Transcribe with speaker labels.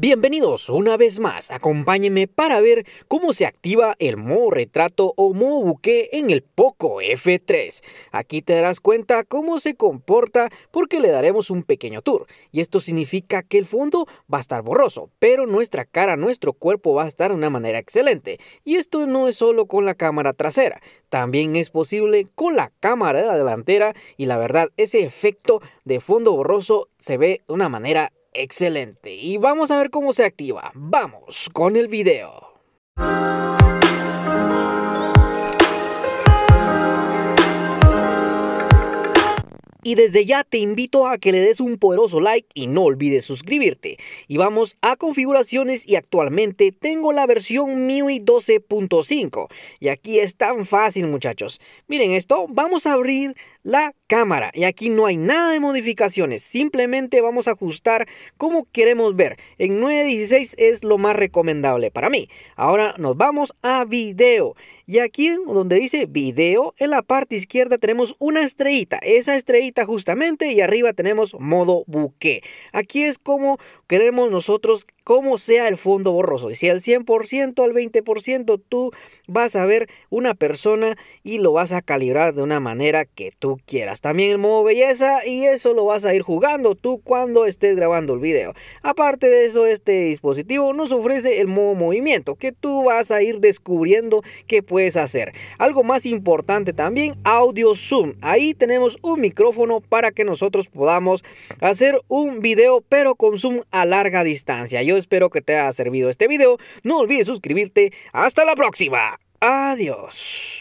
Speaker 1: Bienvenidos una vez más, acompáñenme para ver cómo se activa el modo retrato o modo buque en el Poco F3. Aquí te darás cuenta cómo se comporta porque le daremos un pequeño tour. Y esto significa que el fondo va a estar borroso, pero nuestra cara, nuestro cuerpo va a estar de una manera excelente. Y esto no es solo con la cámara trasera, también es posible con la cámara de delantera y la verdad ese efecto de fondo borroso se ve de una manera Excelente. Y vamos
Speaker 2: a ver cómo se activa. Vamos con el video.
Speaker 1: y desde ya te invito a que le des un poderoso like y no olvides suscribirte. Y vamos a configuraciones y actualmente tengo la versión MIUI 12.5 y aquí es tan fácil muchachos. Miren esto, vamos a abrir la cámara y aquí no hay nada de modificaciones, simplemente vamos a ajustar como queremos ver. En 9.16 es lo más recomendable para mí. Ahora nos vamos a video y aquí donde dice video, en la parte izquierda tenemos una estrellita, esa estrellita justamente, y arriba tenemos modo buque. Aquí es como queremos nosotros cómo sea el fondo borroso. Si al 100%, al 20%, tú vas a ver una persona y lo vas a calibrar de una manera que tú quieras. También el modo belleza y eso lo vas a ir jugando tú cuando estés grabando el video. Aparte de eso, este dispositivo nos ofrece el modo movimiento que tú vas a ir descubriendo que puedes hacer. Algo más importante también, audio zoom. Ahí tenemos un micrófono para que nosotros podamos hacer un vídeo pero con zoom a larga distancia. Yo espero que te haya servido este vídeo No olvides suscribirte. Hasta la próxima. Adiós.